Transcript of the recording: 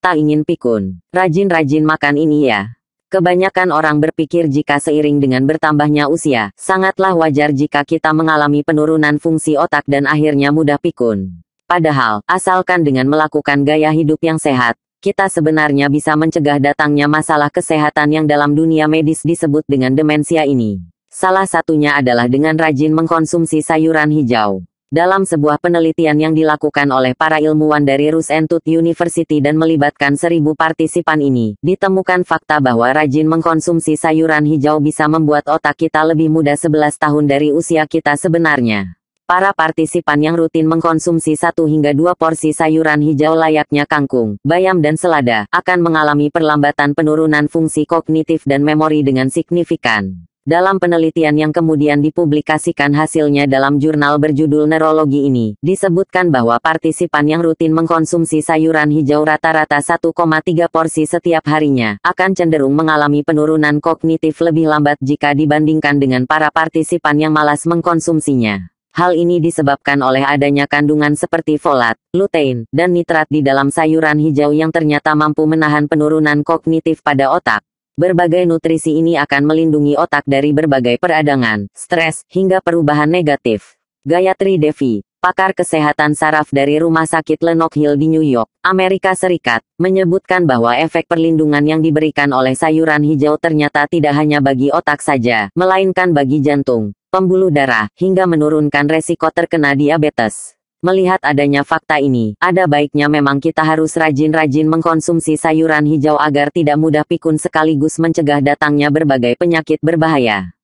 Tak ingin pikun. Rajin-rajin makan ini ya. Kebanyakan orang berpikir jika seiring dengan bertambahnya usia, sangatlah wajar jika kita mengalami penurunan fungsi otak dan akhirnya mudah pikun. Padahal, asalkan dengan melakukan gaya hidup yang sehat, kita sebenarnya bisa mencegah datangnya masalah kesehatan yang dalam dunia medis disebut dengan demensia ini. Salah satunya adalah dengan rajin mengkonsumsi sayuran hijau. Dalam sebuah penelitian yang dilakukan oleh para ilmuwan dari Rusentut University dan melibatkan seribu partisipan ini, ditemukan fakta bahwa rajin mengkonsumsi sayuran hijau bisa membuat otak kita lebih muda 11 tahun dari usia kita sebenarnya. Para partisipan yang rutin mengkonsumsi satu hingga dua porsi sayuran hijau layaknya kangkung, bayam dan selada, akan mengalami perlambatan penurunan fungsi kognitif dan memori dengan signifikan. Dalam penelitian yang kemudian dipublikasikan hasilnya dalam jurnal berjudul Neurologi ini, disebutkan bahwa partisipan yang rutin mengkonsumsi sayuran hijau rata-rata 1,3 porsi setiap harinya, akan cenderung mengalami penurunan kognitif lebih lambat jika dibandingkan dengan para partisipan yang malas mengkonsumsinya. Hal ini disebabkan oleh adanya kandungan seperti folat, lutein, dan nitrat di dalam sayuran hijau yang ternyata mampu menahan penurunan kognitif pada otak. Berbagai nutrisi ini akan melindungi otak dari berbagai peradangan, stres, hingga perubahan negatif. Gayatri Devi, pakar kesehatan saraf dari Rumah Sakit Lenox Hill di New York, Amerika Serikat, menyebutkan bahwa efek perlindungan yang diberikan oleh sayuran hijau ternyata tidak hanya bagi otak saja, melainkan bagi jantung, pembuluh darah, hingga menurunkan resiko terkena diabetes. Melihat adanya fakta ini, ada baiknya memang kita harus rajin-rajin mengkonsumsi sayuran hijau agar tidak mudah pikun sekaligus mencegah datangnya berbagai penyakit berbahaya.